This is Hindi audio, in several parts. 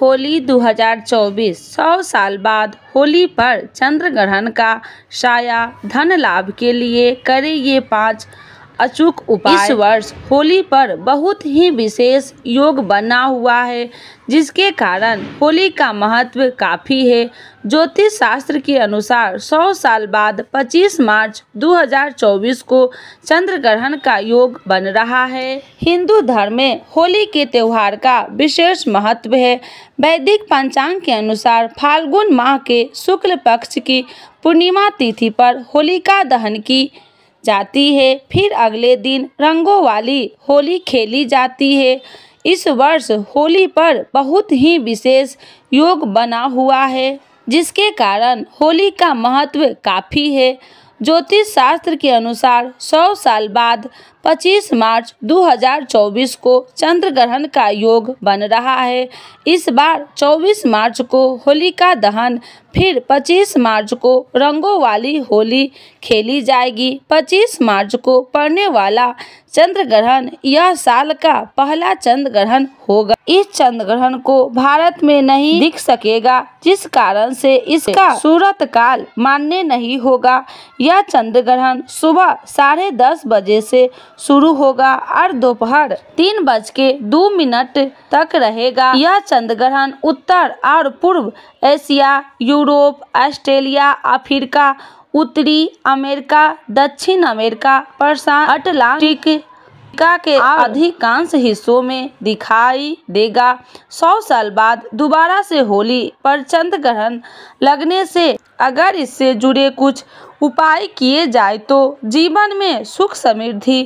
होली 2024 सौ साल बाद होली पर चंद्र ग्रहण का साया धन लाभ के लिए करें ये पाँच अचूक उपाय इस वर्ष होली पर बहुत ही विशेष योग बना हुआ है जिसके कारण होली का महत्व काफ़ी है ज्योतिष शास्त्र के अनुसार 100 साल बाद 25 मार्च 2024 को चंद्र ग्रहण का योग बन रहा है हिंदू धर्म में होली के त्यौहार का विशेष महत्व है वैदिक पंचांग के अनुसार फाल्गुन माह के शुक्ल पक्ष की पूर्णिमा तिथि पर होलिका दहन की जाती है फिर अगले दिन रंगों वाली होली खेली जाती है इस वर्ष होली पर बहुत ही विशेष योग बना हुआ है जिसके कारण होली का महत्व काफ़ी है ज्योतिष शास्त्र के अनुसार 100 साल बाद 25 मार्च 2024 को चंद्र ग्रहण का योग बन रहा है इस बार 24 मार्च को होलिका दहन फिर 25 मार्च को रंगों वाली होली खेली जाएगी 25 मार्च को पड़ने वाला चंद्र ग्रहण यह साल का पहला चंद्र ग्रहण होगा इस चंद्र ग्रहण को भारत में नहीं दिख सकेगा जिस कारण से इसका सूरत काल मान्य नहीं होगा यह चंद्र ग्रहण सुबह साढ़े दस बजे से शुरू होगा और दोपहर तीन बज के दो मिनट तक रहेगा यह चंद्र ग्रहण उत्तर और पूर्व एशिया यूरोप ऑस्ट्रेलिया अफ्रीका उत्तरी अमेरिका दक्षिण अमेरिका प्रशांत अटलांटिक के अधिकांश हिस्सों में दिखाई देगा सौ साल बाद दोबारा से होली पर चंद्र ग्रहण लगने से अगर इससे जुड़े कुछ उपाय किए जाए तो जीवन में सुख समृद्धि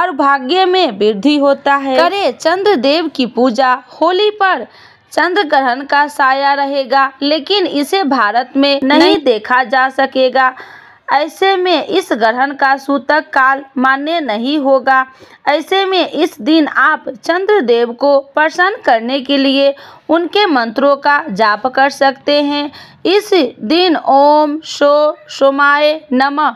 और भाग्य में वृद्धि होता है करें चंद्र देव की पूजा होली पर चंद्र ग्रहण का साया रहेगा लेकिन इसे भारत में नहीं देखा जा सकेगा ऐसे में इस ग्रहण का सूतक काल मान्य नहीं होगा ऐसे में इस दिन आप चंद्रदेव को प्रसन्न करने के लिए उनके मंत्रों का जाप कर सकते हैं इस दिन ओम शो शोमाए नमः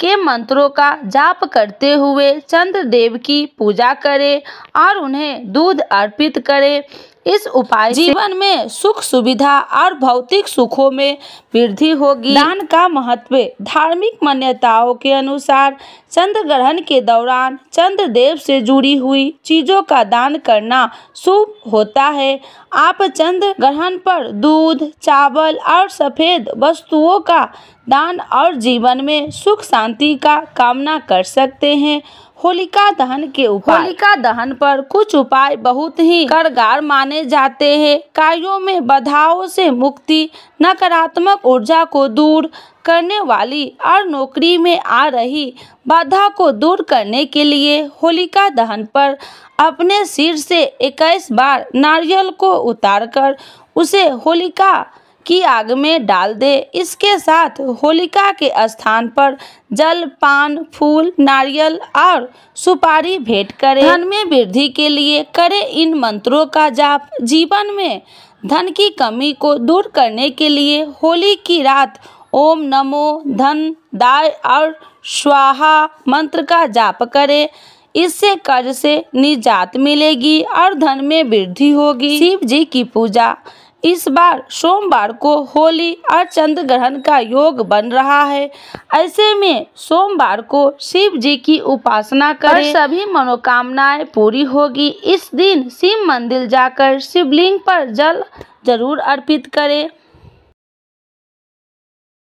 के मंत्रों का जाप करते हुए चंद्रदेव की पूजा करें और उन्हें दूध अर्पित करें इस उपाय जीवन में सुख सुविधा और भौतिक सुखों में वृद्धि होगी दान का महत्व धार्मिक मान्यताओं के अनुसार चंद्र ग्रहण के दौरान चंद्र देव से जुड़ी हुई चीजों का दान करना शुभ होता है आप चंद्र ग्रहण पर दूध चावल और सफेद वस्तुओं का दान और जीवन में सुख शांति का कामना कर सकते हैं होलिका दहन के उपाय होलिका दहन पर कुछ उपाय बहुत ही कारगर माने जाते हैं कार्यों में बाधाओं से मुक्ति नकारात्मक ऊर्जा को दूर करने वाली और नौकरी में आ रही बाधा को दूर करने के लिए होलिका दहन पर अपने सिर से 21 बार नारियल को उतारकर उसे होलिका की आग में डाल दे इसके साथ होलिका के स्थान पर जल पान फूल नारियल और सुपारी भेंट करें धन में वृद्धि के लिए करें इन मंत्रों का जाप जीवन में धन की कमी को दूर करने के लिए होली की रात ओम नमो धन दाय और स्वाहा मंत्र का जाप करें इससे कर्ज से निजात मिलेगी और धन में वृद्धि होगी शिव जी की पूजा इस बार सोमवार को होली और चंद्र ग्रहण का योग बन रहा है ऐसे में सोमवार को शिव जी की उपासना कर सभी मनोकामनाएं पूरी होगी इस दिन शिव मंदिर जाकर शिवलिंग पर जल जरूर अर्पित करें